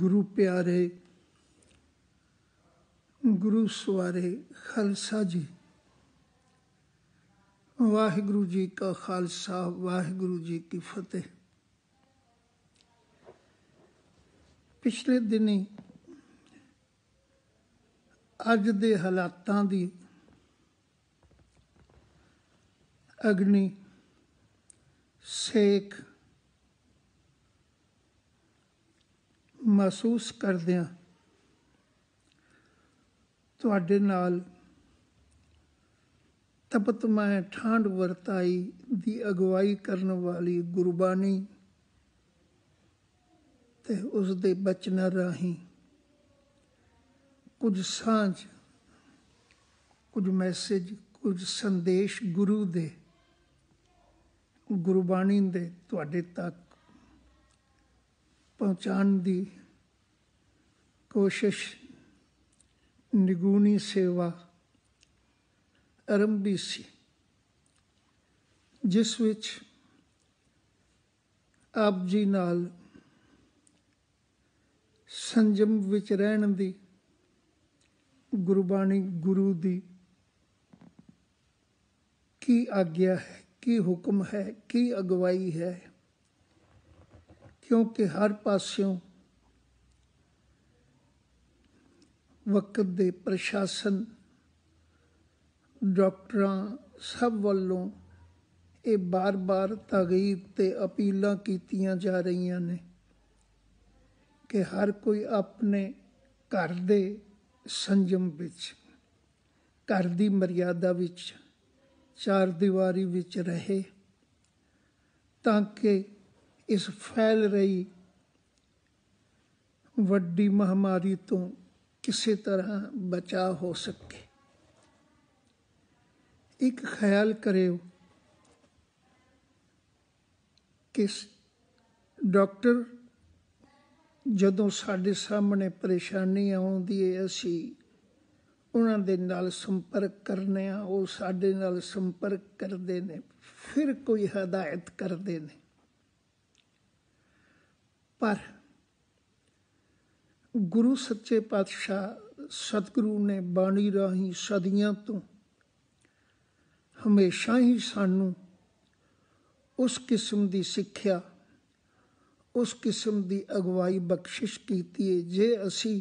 ਗੁਰੂ ਪਿਆਰੇ ਗੁਰੂ ਸਵਾਰੇ ਖਾਲਸਾ ਜੀ ਵਾਹਿਗੁਰੂ ਜੀ ਕਾ ਖਾਲਸਾ ਵਾਹਿਗੁਰੂ ਜੀ ਕੀ ਫਤਿਹ ਪਿਛਲੇ ਦਿਨੀ ਅੱਜ ਦੇ ਹਾਲਾਤਾਂ ਦੀ ਅਗਨੀ ਸੇਖ ਮਹਿਸੂਸ ਕਰਦਿਆਂ ਤੁਹਾਡੇ ਨਾਲ ਤਪਤ ਮੈਂ ਠਾਂਡ ਵਰਤਾਈ ਦੀ ਅਗਵਾਈ ਕਰਨ ਵਾਲੀ ਗੁਰਬਾਣੀ ਤੇ ਉਸ ਦੇ ਬਚਨਾਂ ਰਾਹੀਂ ਕੁਝ ਸਾਂਝ ਕੁਝ ਮੈਸੇਜ ਕੁਝ ਸੰਦੇਸ਼ ਗੁਰੂ ਦੇ ਗੁਰਬਾਣੀ ਦੇ ਤੁਹਾਡੇ ਤੱਕ ਪਹੁੰਚਾਉਣ ਦੀ ਕੋਸ਼ਿਸ਼ ਨਿਗੂਣੀ ਸੇਵਾ ਅਰੰਭੀ ਸੀ ਜਿਸ ਵਿੱਚ ਆਪ ਜੀ ਨਾਲ ਸੰਜਮ ਵਿੱਚ ਰਹਿਣ ਦੀ ਗੁਰਬਾਣੀ ਗੁਰੂ ਦੀ ਕੀ ਆਗਿਆ ਹੈ ਕੀ ਹੁਕਮ ਹੈ ਕੀ ਅਗਵਾਈ ਹੈ ਕਿਉਂਕਿ ਹਰ ਪਾਸਿਓਂ ਵਕਤ ਦੇ ਪ੍ਰਸ਼ਾਸਨ ਡਾਕਟਰਾਂ ਸਭ ਵੱਲੋਂ ਇਹ ਬਾਰ-ਬਾਰ ਤਾਕੀਦ ਤੇ ਅਪੀਲਾਂ ਕੀਤੀਆਂ ਜਾ ਰਹੀਆਂ ਨੇ ਕਿ ਹਰ ਕੋਈ ਆਪਣੇ ਘਰ ਦੇ ਸੰਜਮ ਵਿੱਚ ਘਰ ਦੀ ਮਰਿਆਦਾ ਵਿੱਚ ਚਾਰ ਦੀਵਾਰੀ ਵਿੱਚ ਰਹੇ ਤਾਂ ਕਿ ਇਸ ਫੈਲ ਰਹੀ ਵੱਡੀ ਮਹਾਮਾਰੀ ਤੋਂ ਕਿਸੇ ਤਰ੍ਹਾਂ ਬਚਾ ਹੋ ਸਕੇ ਇੱਕ ਖਿਆਲ ਕਰਿਓ ਕਿ ਡਾਕਟਰ ਜਦੋਂ ਸਾਡੇ ਸਾਹਮਣੇ ਪਰੇਸ਼ਾਨੀ ਆਉਂਦੀ ਹੈ ਅਸੀਂ ਉਹਨਾਂ ਦੇ ਨਾਲ ਸੰਪਰਕ ਕਰਨੇ ਆ ਉਹ ਸਾਡੇ ਨਾਲ ਸੰਪਰਕ ਕਰਦੇ ਨੇ ਫਿਰ ਕੋਈ ਹਦਾਇਤ ਕਰਦੇ ਨੇ ਪਰ ਗੁਰੂ ਸੱਚੇ ਪਾਤਸ਼ਾਹ ਸਤਿਗੁਰੂ ਨੇ ਬਾਣੀ ਰਾਹੀਂ ਸਦੀਆਂ ਤੋਂ ਹਮੇਸ਼ਾ ਹੀ ਸਾਨੂੰ ਉਸ ਕਿਸਮ ਦੀ ਸਿੱਖਿਆ ਉਸ ਕਿਸਮ ਦੀ ਅਗਵਾਈ ਬਖਸ਼ਿਸ਼ ਕੀਤੀ ਹੈ ਜੇ ਅਸੀਂ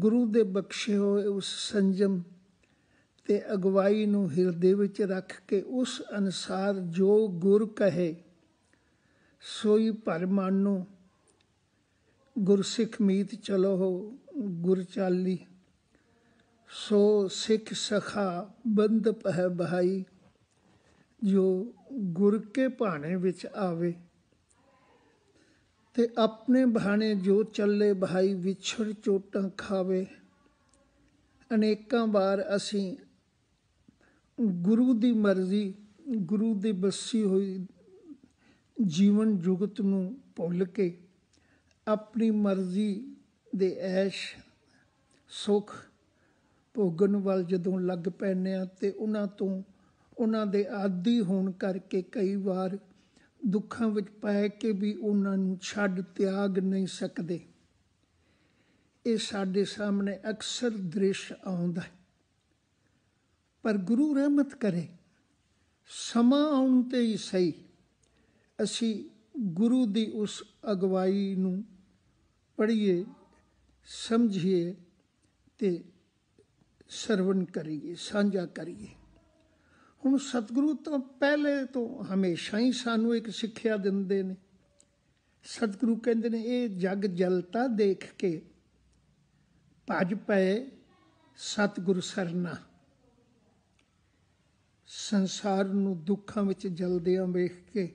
ਗੁਰੂ ਦੇ ਬਖਸ਼ੇ ਹੋਏ ਉਸ ਸੰਜਮ ਤੇ ਅਗਵਾਈ ਨੂੰ ਹਿਰਦੇ ਵਿੱਚ ਰੱਖ ਕੇ ਉਸ ਅਨਸਾਰ ਜੋ ਗੁਰ ਕਹੇ ਸੋਈ ਪਰਮਾਨੂ ਗੁਰਸਿੱਖ ਮੀਤ ਚਲੋ ਗੁਰ ਚਾਲੀ ਸੋ ਸਿੱਖ ਸਖਾ ਬੰਦਪ ਹੈ ਬਹਾਈ ਜੋ ਗੁਰ ਕੇ ਭਾਣੇ ਵਿੱਚ ਆਵੇ ਤੇ ਆਪਣੇ ਬਹਾਣੇ ਜੋ ਚੱਲੇ ਬਹਾਈ ਵਿਛੜ ਚੋਟਾਂ ਖਾਵੇ ਅਨੇਕਾਂ ਵਾਰ ਅਸੀਂ ਗੁਰੂ ਦੀ ਮਰਜ਼ੀ ਗੁਰੂ ਦੀ ਬੱਸੀ ਹੋਈ ਜੀਵਨ ਜੁਗਤ ਨੂੰ ਭੁੱਲ ਕੇ ਆਪਣੀ ਮਰਜ਼ੀ ਦੇ ਐਸ਼ ਸੁਖ ਭੋਗਨ ਵੱਲ ਜਦੋਂ ਲੱਗ ਪੈਨੇ ਆ ਤੇ ਉਹਨਾਂ ਤੋਂ ਉਹਨਾਂ ਦੇ ਆਦੀ ਹੋਣ ਕਰਕੇ ਕਈ ਵਾਰ ਦੁੱਖਾਂ ਵਿੱਚ ਪੈ ਕੇ ਵੀ ਉਹਨਾਂ ਨੂੰ ਛੱਡ ਤਿਆਗ ਨਹੀਂ ਸਕਦੇ ਇਹ ਸਾਡੇ ਸਾਹਮਣੇ ਅਕਸਰ ਦ੍ਰਿਸ਼ ਆਉਂਦਾ ਹੈ ਪਰ ਗੁਰੂ ਰਹਿਮਤ ਕਰੇ ਸਮਾਂ ਆਉਣ ਤੇ ਹੀ ਸਹੀ ਅਸੀਂ ਗੁਰੂ ਦੀ ਉਸ ਅਗਵਾਈ ਨੂੰ ਪੜ੍ਹੀਏ ਸਮਝੀਏ ਤੇ ਸਰਵਣ ਕਰੀਏ ਸਾਂਝਾ ਕਰੀਏ ਹੁਣ ਸਤਿਗੁਰੂ ਤੋਂ ਪਹਿਲੇ ਤੋਂ ਹਮੇਸ਼ਾ ਹੀ ਸਾਨੂੰ ਇੱਕ ਸਿੱਖਿਆ ਦਿੰਦੇ ਨੇ ਸਤਿਗੁਰੂ ਕਹਿੰਦੇ ਨੇ ਇਹ ਜਗ ਜਲਤਾ ਦੇਖ ਕੇ ਭਜ ਪਏ ਸਤਿਗੁਰ ਸਰਨਾ ਸੰਸਾਰ ਨੂੰ ਦੁੱਖਾਂ ਵਿੱਚ ਜਲਦਿਆਂ ਵੇਖ ਕੇ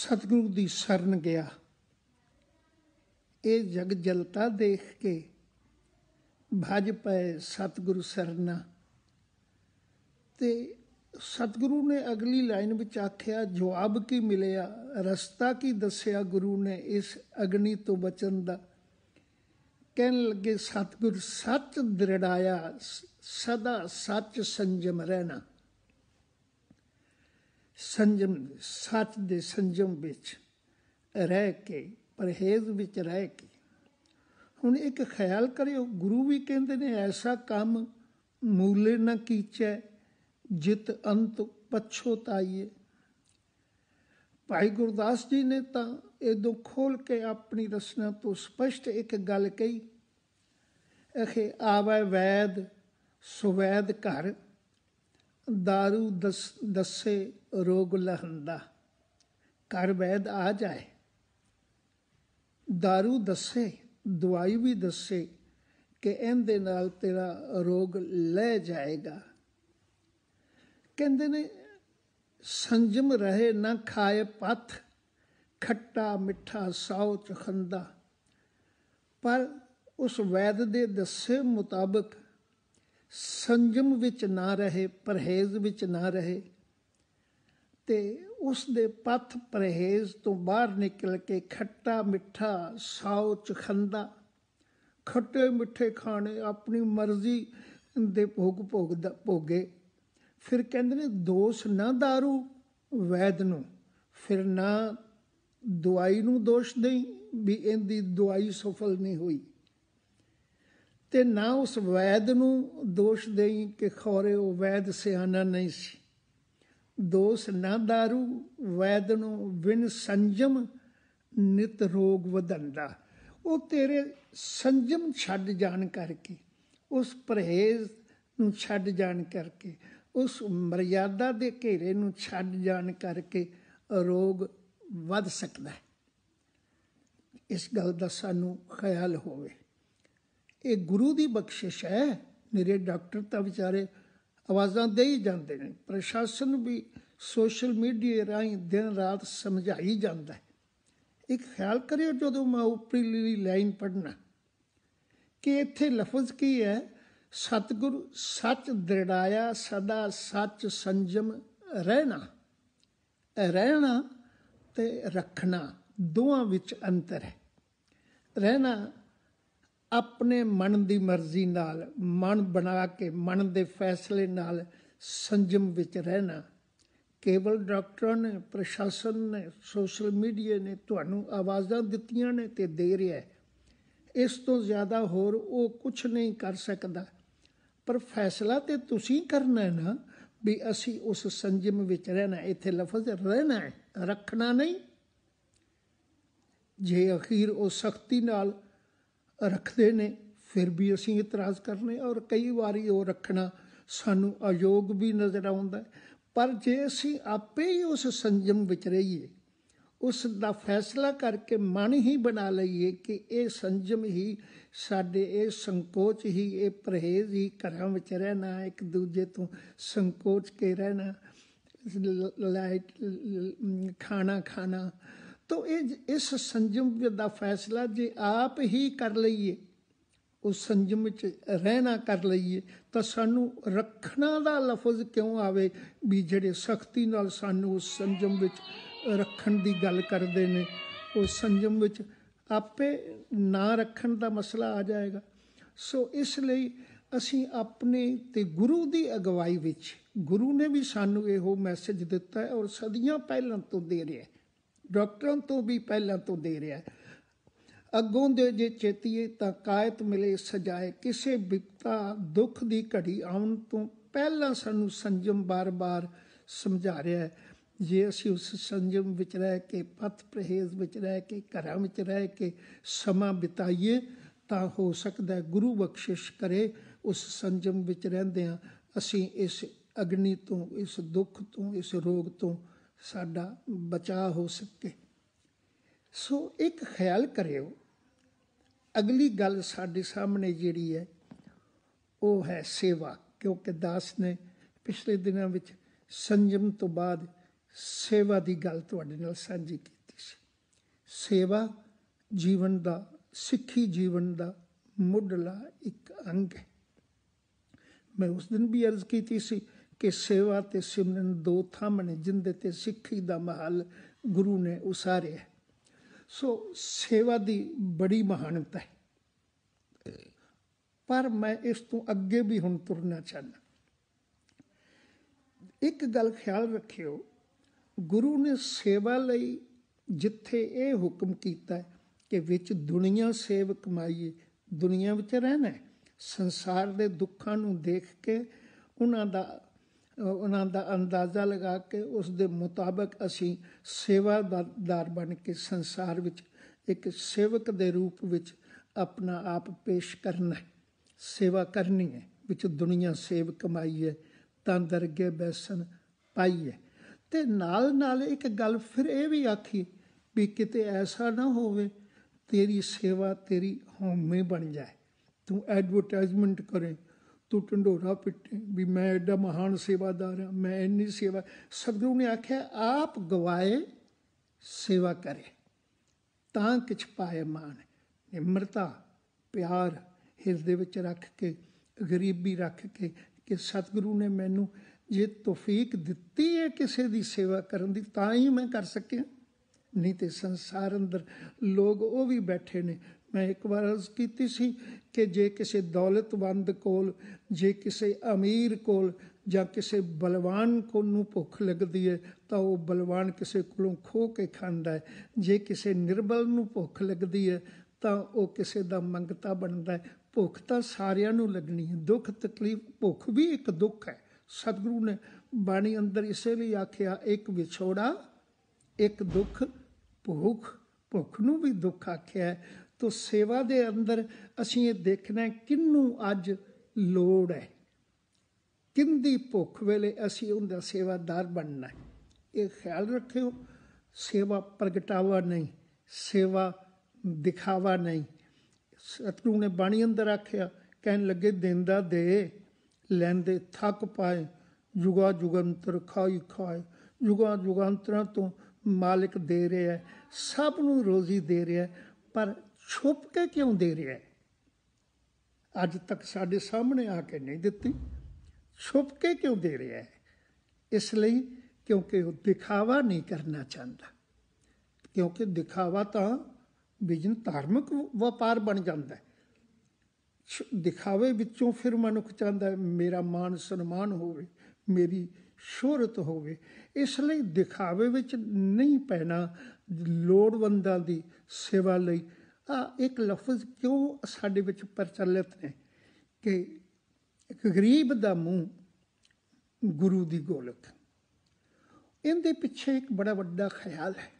ਸਤਿਗੁਰੂ ਦੀ ਸ਼ਰਨ ਗਿਆ ਇਹ ਜਗ ਜਲਤਾ ਦੇਖ ਕੇ ਭਜ ਪਏ ਸਤਿਗੁਰੂ ਸਰਨਾ ਤੇ ਸਤਿਗੁਰੂ ਨੇ ਅਗਲੀ ਲਾਈਨ ਵਿੱਚ ਆਖਿਆ ਜਵਾਬ ਕੀ ਮਿਲਿਆ ਰਸਤਾ ਕੀ ਦੱਸਿਆ ਗੁਰੂ ਨੇ ਇਸ ਅਗਨੀ ਤੋਂ ਬਚਣ ਦਾ ਕਹਿਣ ਲੱਗੇ ਸਤਿਗੁਰ ਸੱਚ ਦ੍ਰਿੜਾਇਆ ਸਦਾ ਸੱਚ ਸੰਜਮ ਰਹਿਣਾ ਸੰਜਮ ਸੱਚ ਦੇ ਸੰਜਮ ਵਿੱਚ ਰਹਿ ਕੇ ਪਰਹੇਜ਼ ਵਿੱਚ ਰਹਿ ਕੇ ਹੁਣ ਇੱਕ ਖਿਆਲ ਕਰਿਓ ਗੁਰੂ ਵੀ ਕਹਿੰਦੇ ਨੇ ਐਸਾ ਕੰਮ ਮੂਲੇ ਨਾ ਕੀਚੈ ਜਿਤ ਅੰਤ ਪਛੋਤਾਈਏ ਭਾਈ ਗੁਰਦਾਸ ਜੀ ਨੇ ਤਾਂ ਦੋ ਖੋਲ ਕੇ ਆਪਣੀ ਰਸਨਾ ਤੋਂ ਸਪਸ਼ਟ ਇੱਕ ਗੱਲ ਕਹੀ ਅਖੇ ਆਵੇ ਵੈਦ ਸੁਵੈਦ ਘਰ दारू ਦੱਸੇ ਰੋਗ ਲਹੰਦਾ ਘਰ ਵੈਦ ਆ ਜਾਏ ਦਾਰੂ ਦੱਸੇ ਦਵਾਈ ਵੀ ਦੱਸੇ ਕਿ ਇਹਦੇ ਨਾਲ ਤੇਰਾ ਰੋਗ ਲੈ ਜਾਏਗਾ ਕਹਿੰਦੇ ਨੇ ਸੰਜਮ ਰਹੇ ਨਾ ਖਾਏ ਪੱਥ ਖੱਟਾ ਮਿੱਠਾ ਸਾਉ ਚਖੰਦਾ ਪਰ ਉਸ ਵੈਦ ਦੇ ਦੱਸੇ ਮੁਤਾਬਕ ਸੰਜਮ ਵਿੱਚ ਨਾ ਰਹੇ ਪਰਹੇਜ਼ ਵਿੱਚ ਨਾ ਰਹੇ ਤੇ ਉਸ ਦੇ ਪਥ ਪਰਹੇਜ਼ ਤੋਂ ਬਾਹਰ ਨਿਕਲ ਕੇ ਖੱਟਾ ਮਿੱਠਾ ਸਾਉ ਚਖੰਦਾ ਖੱਟੇ ਮਿੱਠੇ ਖਾਣੇ ਆਪਣੀ ਮਰਜ਼ੀ ਦੇ ਭੋਗ ਭੋਗਦਾ ਭੋਗੇ ਫਿਰ ਕਹਿੰਦੇ ਨੇ ਦੋਸ਼ ਨਾ दारू ਵੈਦ ਨੂੰ ਫਿਰ ਨਾ ਦਵਾਈ ਨੂੰ ਦੋਸ਼ ਦੇਈ ਵੀ ਇਹਦੀ ਦਵਾਈ ਸਫਲ ਨਹੀਂ ਹੋਈ ਤੇ ਨਾ ਉਸ ਵੈਦ ਨੂੰ ਦੋਸ਼ ਦੇਈ ਕਿ ਖੋਰੇ ਉਹ ਵੈਦ ਸਿਆਣਾ ਨਹੀਂ ਸੀ ਦੋਸ ਨਾ दारू ਨੂੰ ਵਿਨ ਸੰਜਮ ਨਿਤ ਰੋਗ ਵਧੰਦਾ ਉਹ ਤੇਰੇ ਸੰਜਮ ਛੱਡ ਜਾਣ ਕਰਕੇ ਉਸ ਪਰਹੇਜ਼ ਨੂੰ ਛੱਡ ਜਾਣ ਕਰਕੇ ਉਸ ਮਰਿਆਦਾ ਦੇ ਘੇਰੇ ਨੂੰ ਛੱਡ ਜਾਣ ਕਰਕੇ ਰੋਗ ਵੱਧ ਸਕਦਾ ਹੈ ਇਸ ਗੱਲ ਦਾ ਸਾਨੂੰ ਖਿਆਲ ਹੋਵੇ ਇਹ ਗੁਰੂ ਦੀ ਬਖਸ਼ਿਸ਼ ਹੈ ਮੇਰੇ ਡਾਕਟਰ ਤਾਂ ਵਿਚਾਰੇ ਆਵਾਜ਼ਾਂ ਦੇ ਹੀ ਜਾਂਦੇ ਨੇ ਪ੍ਰਸ਼ਾਸਨ ਵੀ ਸੋਸ਼ਲ ਮੀਡੀਆ ਰਾਹੀਂ ਦਿਨ ਰਾਤ ਸਮਝਾਈ ਜਾਂਦਾ ਹੈ ਇੱਕ ਖਿਆਲ ਕਰਿਓ ਜਦੋਂ ਮੈਂ ਉਪਰਲੀ ਲਾਈਨ ਪੜਨਾ ਕਿ ਇੱਥੇ ਲਫ਼ਜ਼ ਕੀ ਹੈ ਸਤਗੁਰ ਸੱਚ ਦ੍ਰਿੜਾਇਆ ਸਦਾ ਸੱਚ ਸੰਜਮ ਰਹਿਣਾ ਰਹਿਣਾ ਤੇ ਰੱਖਣਾ ਦੋਵਾਂ ਵਿੱਚ ਅੰਤਰ ਹੈ ਰਹਿਣਾ ਆਪਣੇ ਮਨ ਦੀ ਮਰਜ਼ੀ ਨਾਲ ਮਨ ਬਣਾ ਕੇ ਮਨ ਦੇ ਫੈਸਲੇ ਨਾਲ ਸੰਜਮ ਵਿੱਚ ਰਹਿਣਾ ਕੇਵਲ ਡਾਕਟਰਾਂ ਨੇ ਪ੍ਰਸ਼ਾਸਨ ਨੇ ਸੋਸ਼ਲ ਮੀਡੀਆ ਨੇ ਤੁਹਾਨੂੰ ਆਵਾਜ਼ਾਂ ਦਿੱਤੀਆਂ ਨੇ ਤੇ ਦੇ ਰਿਹਾ ਹੈ ਇਸ ਤੋਂ ਜ਼ਿਆਦਾ ਹੋਰ ਉਹ ਕੁਝ ਨਹੀਂ ਕਰ ਸਕਦਾ ਪਰ ਫੈਸਲਾ ਤੇ ਤੁਸੀਂ ਕਰਨਾ ਹੈ ਨਾ ਵੀ ਅਸੀਂ ਉਸ ਸੰਜਮ ਵਿੱਚ ਰਹਿਣਾ ਇੱਥੇ ਲਫ਼ਜ਼ ਰਹਿਣਾ ਹੈ ਰੱਖਣਾ ਨਹੀਂ ਜੇ ਅਖੀਰ ਉਹ ਸਖਤੀ ਨਾਲ ਰੱਖਦੇ ਨੇ ਫਿਰ ਵੀ ਅਸੀਂ ਇਤਰਾਜ਼ ਕਰਨੇ ਔਰ ਕਈ ਵਾਰੀ ਉਹ ਰੱਖਣਾ ਸਾਨੂੰ ਅਯੋਗ ਵੀ ਨਜ਼ਰ ਆਉਂਦਾ ਪਰ ਜੇ ਅਸੀਂ ਆਪੇ ਹੀ ਉਸ ਸੰਜਮ ਵਿੱਚ ਰਹੀਏ ਉਸ ਦਾ ਫੈਸਲਾ ਕਰਕੇ ਮਨ ਹੀ ਬਣਾ ਲਈਏ ਕਿ ਇਹ ਸੰਜਮ ਹੀ ਸਾਡੇ ਇਹ ਸੰਕੋਚ ਹੀ ਇਹ ਪਰਹੇਜ਼ ਹੀ ਘਰਾਂ ਵਿੱਚ ਰਹਿਣਾ ਇੱਕ ਦੂਜੇ ਤੋਂ ਸੰਕੋਚ ਕੇ ਰਹਿਣਾ ਲਾਈਟ ਖਾਣਾ ਖਾਣਾ ਇਹ ਇਸ ਸੰਜਮ ਦਾ ਫੈਸਲਾ ਜੇ ਆਪ ਹੀ ਕਰ ਲਈਏ ਉਸ ਸੰਜਮ ਵਿੱਚ ਰਹਿਣਾ ਕਰ ਲਈਏ ਤਾਂ ਸਾਨੂੰ ਰੱਖਣਾ ਦਾ ਲਫ਼ਜ਼ ਕਿਉਂ ਆਵੇ ਵੀ ਜਿਹੜੇ ਸਖਤੀ ਨਾਲ ਸਾਨੂੰ ਉਸ ਸੰਜਮ ਵਿੱਚ ਰੱਖਣ ਦੀ ਗੱਲ ਕਰਦੇ ਨੇ ਉਸ ਸੰਜਮ ਵਿੱਚ ਆਪੇ ਨਾ ਰੱਖਣ ਦਾ ਮਸਲਾ ਆ ਜਾਏਗਾ ਸੋ ਇਸ ਲਈ ਅਸੀਂ ਆਪਣੇ ਤੇ ਗੁਰੂ ਦੀ ਅਗਵਾਈ ਵਿੱਚ ਗੁਰੂ ਨੇ ਵੀ ਸਾਨੂੰ ਇਹੋ ਮੈਸੇਜ ਦਿੱਤਾ ਹੈ ਔਰ ਸਦੀਆਂ ਪਹਿਲਾਂ ਤੋਂ ਦੇ ਰਿਹਾ ਹੈ ਡਾਕਟਰਾਂ ਤੋਂ ਵੀ ਪਹਿਲਾਂ ਤੋਂ ਦੇ ਰਿਹਾ ਹੈ ਅੱਗੋਂ ਦੇ ਜੇ ਚੇਤੀਏ ਤਾਂ ਕਾਇਤ ਮਿਲੇ ਸਜਾਏ ਕਿਸੇ ਬਿਕਤਾ ਦੁੱਖ ਦੀ ਘੜੀ ਆਉਣ ਤੋਂ ਪਹਿਲਾਂ ਸਾਨੂੰ ਸੰਜਮ ਬਾਰ-ਬਾਰ ਸਮਝਾ ਰਿਹਾ ਹੈ ਜੇ ਅਸੀਂ ਉਸ ਸੰਜਮ ਵਿੱਚ ਰਹਿ ਕੇ ਪਥ ਪ੍ਰਹੇਜ਼ ਵਿੱਚ ਰਹਿ ਕੇ ਘਰਾਂ ਵਿੱਚ ਰਹਿ ਕੇ ਸਮਾਂ ਬਿਤਾਈਏ ਤਾਂ ਹੋ ਸਕਦਾ ਹੈ ਗੁਰੂ ਬਖਸ਼ਿਸ਼ ਕਰੇ ਉਸ ਸੰਜਮ ਵਿੱਚ ਰਹਿੰਦੇ ਆ ਅਸੀਂ ਇਸ ਅਗਨੀ ਤੋਂ ਇਸ ਦੁੱਖ ਤੋਂ ਇਸ ਰੋਗ ਤੋਂ ਸਾਡਾ ਬਚਾ ਹੋ ਸਕੇ ਸੋ ਇੱਕ ਖਿਆਲ ਕਰਿਓ ਅਗਲੀ ਗੱਲ ਸਾਡੇ ਸਾਹਮਣੇ ਜਿਹੜੀ ਹੈ ਉਹ ਹੈ ਸੇਵਾ ਕਿਉਂਕਿ ਦਾਸ ਨੇ ਪਿਛਲੇ ਦਿਨਾਂ ਵਿੱਚ ਸੰਜਮ ਤੋਂ ਬਾਅਦ ਸੇਵਾ ਦੀ ਗੱਲ ਤੁਹਾਡੇ ਨਾਲ ਸਾਂਝੀ ਕੀਤੀ ਸੀ ਸੇਵਾ ਜੀਵਨ ਦਾ ਸਿੱਖੀ ਜੀਵਨ ਦਾ ਮੁੱਢਲਾ ਇੱਕ ਅੰਗ ਹੈ ਮੈਂ ਉਸ ਦਿਨ ਵੀ ਅਰਜ਼ ਕੀਤੀ ਸੀ ਕਿ ਸੇਵਾ ਤੇ ਸਿਮਰਨ ਦੋ ਥੰਮ ਨੇ ਜਿੰਦੇ ਤੇ ਸਿੱਖੀ ਦਾ ਮਹਲ ਗੁਰੂ ਨੇ ਉਸਾਰਿਆ ਸੋ ਸੇਵਾ ਦੀ ਬੜੀ ਮਹਾਨਤਾ ਹੈ ਪਰ ਮੈਂ ਇਸ ਤੋਂ ਅੱਗੇ ਵੀ ਹੁਣ ਤੁਰਨਾ ਚਾਹਨਾ ਇੱਕ ਗੱਲ ਖਿਆਲ ਰੱਖਿਓ ਗੁਰੂ ਨੇ ਸੇਵਾ ਲਈ ਜਿੱਥੇ ਇਹ ਹੁਕਮ ਕੀਤਾ ਕਿ ਵਿੱਚ ਦੁਨੀਆ ਸੇਵ ਕਮਾਈਏ ਦੁਨੀਆ ਵਿੱਚ ਰਹਿਣਾ ਸੰਸਾਰ ਦੇ ਦੁੱਖਾਂ ਨੂੰ ਦੇਖ ਕੇ ਉਹਨਾਂ ਦਾ ਉਹਨਾਂ ਦਾ ਅੰਦਾਜ਼ਾ ਲਗਾ ਕੇ ਉਸ ਦੇ ਮੁਤਾਬਕ ਅਸੀਂ ਸੇਵਾਦਾਰ ਬਣ ਕੇ ਸੰਸਾਰ ਵਿੱਚ ਇੱਕ ਸੇਵਕ ਦੇ ਰੂਪ ਵਿੱਚ ਆਪਣਾ ਆਪ ਪੇਸ਼ ਕਰਨਾ ਹੈ ਸੇਵਾ ਕਰਨੀ ਹੈ ਵਿੱਚ ਦੁਨੀਆ ਸੇਵ ਹੈ ਤਾਂ ਦਰਗੇ ਬੈਸਨ ਪਾਈਏ ਤੇ ਨਾਲ ਨਾਲ ਇੱਕ ਗੱਲ ਫਿਰ ਇਹ ਵੀ ਆਖੀ ਵੀ ਕਿਤੇ ਐਸਾ ਨਾ ਹੋਵੇ ਤੇਰੀ ਸੇਵਾ ਤੇਰੀ ਹਉਮੈ ਬਣ ਜਾਏ ਤੂੰ ਐਡਵਰਟਾਈਜ਼ਮੈਂਟ ਕਰੇ ਤੂੰ ਢੰਡੋਰਾ ਪਿੱਟੇ ਵੀ ਮੈਂ ਐਡਾ ਮਹਾਨ ਸੇਵਾਦਾਰ ਹਾਂ ਮੈਂ ਇੰਨੀ ਸੇਵਾ ਸਤਿਗੁਰੂ ਨੇ ਆਖਿਆ ਆਪ ਗਵਾਏ ਸੇਵਾ ਕਰੇ ਤਾਂ ਕਿਛ ਪਾਏ ਮਾਨ ਨਿਮਰਤਾ ਪਿਆਰ ਹਿਰਦੇ ਵਿੱਚ ਰੱਖ ਕੇ ਗਰੀਬੀ ਰੱਖ ਕੇ ਕਿ ਸਤਿਗੁਰੂ ਨੇ ਮੈਨੂੰ ਜੇ ਤੋਫੀਕ ਦਿੱਤੀ ਹੈ ਕਿਸੇ ਦੀ ਸੇਵਾ ਕਰਨ ਦੀ ਤਾਂ ਹੀ ਮੈਂ ਕਰ ਸਕਿਆ ਨਹੀਂ ਤੇ ਸੰਸਾਰ ਅੰਦਰ ਲੋਕ ਉਹ ਵੀ ਬੈਠੇ ਨੇ ਮੈਂ ਇੱਕ ਵਾਰ ਅਰਜ਼ ਕੀਤੀ ਸੀ ਕਿ ਜੇ ਕਿਸੇ ਦੌਲਤਵੰਦ ਕੋਲ ਜੇ ਕਿਸੇ ਅਮੀਰ ਕੋਲ ਜਾਂ ਕਿਸੇ ਬਲਵਾਨ ਕੋ ਨੂੰ ਭੁੱਖ ਲੱਗਦੀ ਹੈ ਤਾਂ ਉਹ ਬਲਵਾਨ ਕਿਸੇ ਕੋਲੋਂ ਖੋ ਕੇ ਖਾਂਦਾ ਹੈ ਜੇ ਕਿਸੇ ਨਿਰਬਲ ਨੂੰ ਭੁੱਖ ਲੱਗਦੀ ਹੈ ਤਾਂ ਉਹ ਕਿਸੇ ਦਾ ਮੰਗਤਾ ਬਣਦਾ ਹੈ ਭੁੱਖ ਤਾਂ ਸਾਰਿਆਂ ਨੂੰ ਲੱਗਣੀ ਹੈ ਦੁੱਖ ਤਕਲੀਫ ਭੁੱਖ ਵੀ ਇੱਕ ਦੁੱਖ ਹੈ ਸਤਿਗੁਰੂ ਨੇ ਬਾਣੀ ਅੰਦਰ ਇਸੇ ਲਈ ਆਖਿਆ ਇੱਕ ਵਿਛੋੜਾ ਇੱਕ ਦੁੱਖ ਭੁੱਖ ਭੁੱਖ ਨੂੰ ਵੀ ਦੁੱਖ ਆਖਿਆ ਤੋ ਸੇਵਾ ਦੇ ਅੰਦਰ ਅਸੀਂ ਇਹ ਦੇਖਣਾ ਕਿੰਨੂੰ ਅੱਜ ਲੋੜ ਹੈ ਕਿੰਦੀ ਭੁੱਖ ਵੇਲੇ ਅਸੀਂ ਉਹਦਾ ਸੇਵਾਦਾਰ ਬਣਨਾ ਹੈ ਇਹ ਖਿਆਲ ਰੱਖਿਓ ਸੇਵਾ ਪ੍ਰਗਟਾਵਾ ਨਹੀਂ ਸੇਵਾ ਦਿਖਾਵਾ ਨਹੀਂ ਸਤਿਗੁਰੂ ਨੇ ਬਾਣੀ ਅੰਦਰ ਆਖਿਆ ਕਹਿਣ ਲੱਗੇ ਦਿੰਦਾ ਦੇ ਲੈਂਦੇ ਥੱਕ ਪਾਏ ਜੁਗਾ ਜੁਗੰਤਰ ਖਾਈ ਖਾਏ ਜੁਗਾ ਜੁਗੰਤਰਾਂ ਤੋਂ ਮਾਲਕ ਦੇ ਰਿਹਾ ਸਭ ਨੂੰ ਰੋਜ਼ੀ ਦੇ ਰਿਹਾ ਪਰ ਛੁਪ ਕੇ ਕਿਉਂ ਦੇ ਰਿਹਾ ਹੈ ਅੱਜ ਤੱਕ ਸਾਡੇ ਸਾਹਮਣੇ ਆ ਕੇ ਨਹੀਂ ਦਿੱਤੀ ਛੁਪ ਕੇ ਕਿਉਂ ਦੇ ਰਿਹਾ ਹੈ ਇਸ ਲਈ ਕਿਉਂਕਿ ਉਹ ਦਿਖਾਵਾ ਨਹੀਂ ਕਰਨਾ ਚਾਹੁੰਦਾ ਕਿਉਂਕਿ ਦਿਖਾਵਾ ਤਾਂ ਵਿਜਨ ਧਾਰਮਿਕ ਵਪਾਰ ਬਣ ਜਾਂਦਾ ਹੈ ਦਿਖਾਵੇ ਵਿੱਚੋਂ ਫਿਰ ਮਨੁੱਖ ਚਾਹੁੰਦਾ ਹੈ ਮੇਰਾ ਮਾਨ ਸਨਮਾਨ ਹੋਵੇ ਮੇਰੀ ਸ਼ੋਹਰਤ ਹੋਵੇ ਇਸ ਲਈ ਦਿਖਾਵੇ ਵਿੱਚ ਨਹੀਂ ਪੈਣਾ ਲੋੜਵੰਦਾਂ ਦੀ ਸੇਵਾ ਲਈ ਇੱਕ ਲਫ਼ਜ਼ ਕਿਉਂ ਸਾਡੇ ਵਿੱਚ ਪ੍ਰਚਲਿਤ ਨੇ ਕਿ ਇੱਕ ਗਰੀਬ ਦਾ ਮੂੰਹ ਗੁਰੂ ਦੀ ਗੋਲਕ ਇਹਦੇ ਪਿੱਛੇ ਇੱਕ ਬੜਾ ਵੱਡਾ ਖਿਆਲ ਹੈ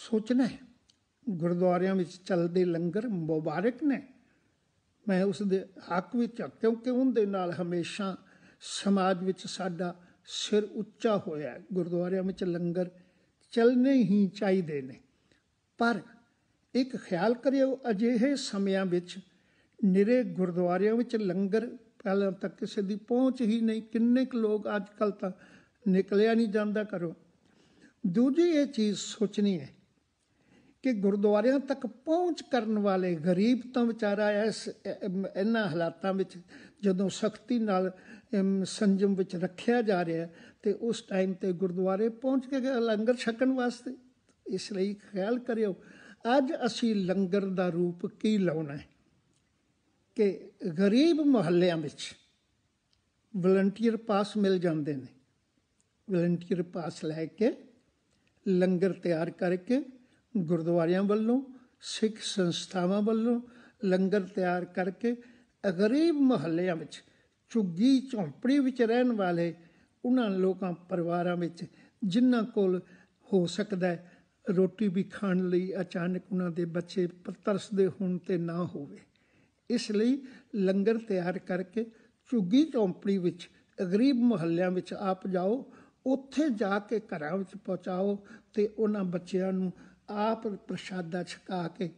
ਸੋਚਣਾ ਹੈ ਗੁਰਦੁਆਰਿਆਂ ਵਿੱਚ ਚੱਲਦੇ ਲੰਗਰ ਮੁਬਾਰਕ ਨੇ ਮੈਂ ਉਸ ਦੇ ਹੱਕ ਵਿੱਚ ਕਿਉਂਕਿ ਉਹਦੇ ਨਾਲ ਹਮੇਸ਼ਾ ਸਮਾਜ ਵਿੱਚ ਸਾਡਾ ਸਿਰ ਉੱਚਾ ਹੋਇਆ ਗੁਰਦੁਆਰਿਆਂ ਵਿੱਚ ਲੰਗਰ ਚੱਲਨੇ ਹੀ ਚਾਹੀਦੇ ਨੇ ਪਰ ਇੱਕ ਖਿਆਲ ਕਰਿਓ ਅਜਿਹੇ ਸਮਿਆਂ ਵਿੱਚ ਨਿਰੇ ਗੁਰਦੁਆਰਿਆਂ ਵਿੱਚ ਲੰਗਰ ਪਹਿਲਾਂ ਤੱਕ ਕਿਸੇ ਦੀ ਪਹੁੰਚ ਹੀ ਨਹੀਂ ਕਿੰਨੇ ਕੁ ਲੋਕ ਅੱਜ ਕੱਲ ਤਾਂ ਨਿਕਲਿਆ ਨਹੀਂ ਜਾਂਦਾ ਕਰੋ ਦੂਜੀ ਇਹ ਚੀਜ਼ ਸੋਚਣੀ ਹੈ ਕਿ ਗੁਰਦੁਆਰਿਆਂ ਤੱਕ ਪਹੁੰਚ ਕਰਨ ਵਾਲੇ ਗਰੀਬ ਤਾਂ ਵਿਚਾਰਾ ਇਸ ਇਹਨਾਂ ਹਾਲਾਤਾਂ ਵਿੱਚ ਜਦੋਂ ਸਖਤੀ ਨਾਲ ਸੰਜਮ ਵਿੱਚ ਰੱਖਿਆ ਜਾ ਰਿਹਾ ਤੇ ਉਸ ਟਾਈਮ ਤੇ ਗੁਰਦੁਆਰੇ ਪਹੁੰਚ ਕੇ ਲੰਗਰ ਛਕਣ ਵਾਸਤੇ ਇਸ ਲਈ ਖਿਆਲ ਕਰਿਓ ਅੱਜ ਅਸੀਂ ਲੰਗਰ ਦਾ ਰੂਪ ਕੀ ਲਾਉਣਾ ਹੈ ਕਿ ਗਰੀਬ ਮੁਹੱਲਿਆਂ ਵਿੱਚ ਵਲੰਟੀਅਰ ਪਾਸ ਮਿਲ ਜਾਂਦੇ ਨੇ ਵਲੰਟੀਅਰ ਪਾਸ ਲੈ ਕੇ ਲੰਗਰ ਤਿਆਰ ਕਰਕੇ ਗੁਰਦੁਆਰਿਆਂ ਵੱਲੋਂ ਸਿੱਖ ਸੰਸਥਾਵਾਂ ਵੱਲੋਂ ਲੰਗਰ ਤਿਆਰ ਕਰਕੇ ਗਰੀਬ ਮੁਹੱਲਿਆਂ ਵਿੱਚ ਚੁੱਗੀ ਝੌਂਪੜੀ ਵਿੱਚ ਰਹਿਣ ਵਾਲੇ ਉਹਨਾਂ ਲੋਕਾਂ ਪਰਿਵਾਰਾਂ ਵਿੱਚ ਜਿਨ੍ਹਾਂ ਕੋਲ ਹੋ ਸਕਦਾ ਹੈ ਰੋਟੀ ਵੀ ਖਾਣ ਲਈ ਅਚਾਨਕ ਉਹਨਾਂ ਦੇ ਬੱਚੇ ਤਰਸਦੇ ਹੋਣ ਤੇ ਨਾ ਹੋਵੇ ਇਸ ਲਈ ਲੰਗਰ ਤਿਆਰ ਕਰਕੇ ਝੁੱਗੀ ਚੌਂਪੜੀ ਵਿੱਚ ਗਰੀਬ ਮੁਹੱਲਿਆਂ ਵਿੱਚ ਆਪ ਜਾਓ ਉੱਥੇ ਜਾ ਕੇ ਘਰਾਂ ਵਿੱਚ ਪਹੁੰਚਾਓ ਤੇ ਉਹਨਾਂ ਬੱਚਿਆਂ ਨੂੰ ਆਪ ਪ੍ਰਸ਼ਾਦਾ ਛਕਾ ਕੇ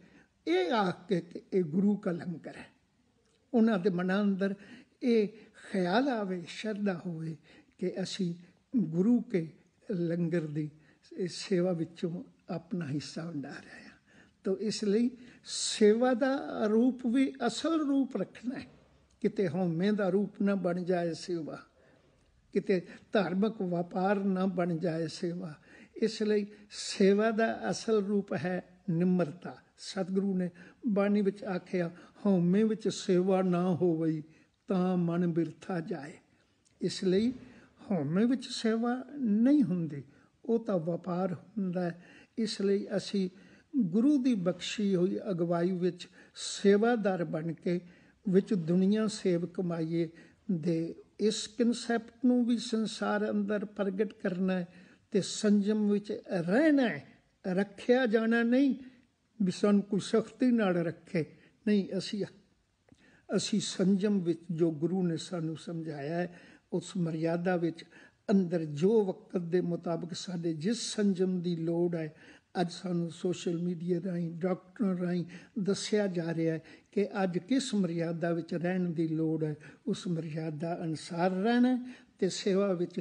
ਇਹ ਆਖ ਕੇ ਕਿ ਇਹ ਗੁਰੂ ਕਾ ਲੰਗਰ ਹੈ ਉਹਨਾਂ ਦੇ ਮਨਾਂ ਅੰਦਰ ਇਹ ਖਿਆਲ ਆਵੇ ਸ਼ਰਧਾ ਹੋਵੇ ਕਿ ਅਸੀਂ ਗੁਰੂ ਕੇ ਲੰਗਰ ਦੀ ਇਸ ਸੇਵਾ ਵਿੱਚੋਂ अपना हिस्सा ਰਿਹਾ ਹੈ हैं तो इसलिए ਸੇਵਾ ਦਾ ਰੂਪ ਵੀ ਅਸਲ ਰੂਪ ਰੱਖਣਾ ਹੈ ਕਿਤੇ ਹਉਮੈ ਦਾ ਰੂਪ ਨਾ ਬਣ ਜਾਏ ਸੇਵਾ ਕਿਤੇ ਧਾਰਮਿਕ ਵਪਾਰ ਨਾ ਬਣ ਜਾਏ ਸੇਵਾ ਇਸ ਲਈ ਸੇਵਾ ਦਾ ਅਸਲ ਰੂਪ ਹੈ ਨਿਮਰਤਾ ਸਤਿਗੁਰੂ ਨੇ ਬਾਣੀ ਵਿੱਚ ਆਖਿਆ ਹਉਮੈ ਵਿੱਚ ਸੇਵਾ ਨਾ ਹੋਵਈ ਤਾਂ ਮਨ ਬਿਰਥਾ ਜਾਏ ਇਸ ਲਈ ਹਉਮੈ ਵਿੱਚ ਸੇਵਾ ਨਹੀਂ ਹੁੰਦੀ ਉਹ ਤਾਂ ਵਪਾਰ ਹੁੰਦਾ ਹੈ ਇਸ ਲਈ ਅਸੀਂ ਗੁਰੂ ਦੀ ਬਖਸ਼ੀ ਹੋਈ ਅਗਵਾਈ ਵਿੱਚ ਸੇਵਾਦਾਰ ਬਣ ਕੇ ਵਿੱਚ ਦੁਨੀਆ ਸੇਵ ਕਮਾਈਏ ਦੇ ਇਸ ਕਨਸੈਪਟ ਨੂੰ ਵੀ ਸੰਸਾਰ ਅੰਦਰ ਪ੍ਰਗਟ ਕਰਨਾ ਤੇ ਸੰਜਮ ਵਿੱਚ ਰਹਿਣਾ ਰੱਖਿਆ ਜਾਣਾ ਨਹੀਂ ਵੀ ਸਾਨੂੰ ਕੋਈ ਸਖਤੀ ਨਾਲ ਰੱਖੇ ਨਹੀਂ ਅਸੀਂ ਅਸੀਂ ਸੰਜਮ ਵਿੱਚ ਜੋ ਗੁਰੂ ਨੇ ਸਾਨੂੰ ਸਮਝਾਇਆ ਹੈ ਉਸ ਮਰਿਆਦਾ ਵਿੱਚ ਅੰਦਰ ਜੋ ਵਕਤ ਦੇ ਮੁਤਾਬਕ ਸਾਡੇ ਜਿਸ ਸੰਜਮ ਦੀ ਲੋੜ ਹੈ ਅੱਜ ਸਾਨੂੰ ਸੋਸ਼ਲ ਮੀਡੀਆ ਰਾਹੀਂ ਡਾਕਟਰ ਰਾਹੀਂ ਦੱਸਿਆ ਜਾ ਰਿਹਾ ਹੈ ਕਿ ਅੱਜ ਕਿਸ ਮਰਿਆਦਾ ਵਿੱਚ ਰਹਿਣ ਦੀ ਲੋੜ ਹੈ ਉਸ ਮਰਿਆਦਾ ਅਨਸਾਰ ਰਹਿਣਾ ਤੇ ਸੇਵਾ ਵਿੱਚ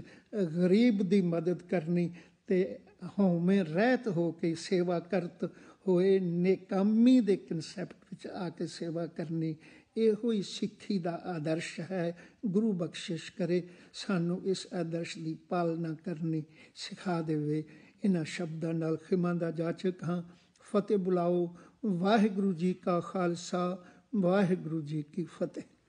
ਗਰੀਬ ਦੀ ਮਦਦ ਕਰਨੀ ਤੇ ਹਉਮੈ ਰਹਿਤ ਹੋ ਕੇ ਸੇਵਾ ਕਰਤ ਹੋਏ ਨੇਕਾਮੀ ਦੇ ਕਨਸੈਪਟ ਵਿੱਚ ਆ ਕੇ ਸੇਵਾ ਕਰਨੀ ਇਹੋ ਹੀ ਸਿੱਖੀ ਦਾ ਆਦਰਸ਼ ਹੈ ਗੁਰੂ ਬਖਸ਼ਿਸ਼ ਕਰੇ ਸਾਨੂੰ ਇਸ ਆਦਰਸ਼ ਦੀ ਪਾਲਣਾ ਕਰਨੀ ਸਿਖਾ ਦੇਵੇ ਇਹਨਾਂ ਸ਼ਬਦਾਂ ਨਾਲ ਖਿਮਾ ਦਾ ਜਾਚਕ ਹਾਂ ਫਤਿਹ ਬੁਲਾਓ ਵਾਹਿਗੁਰੂ ਜੀ ਕਾ ਖਾਲਸਾ ਵਾਹਿਗੁਰੂ ਜੀ ਕੀ ਫਤਿਹ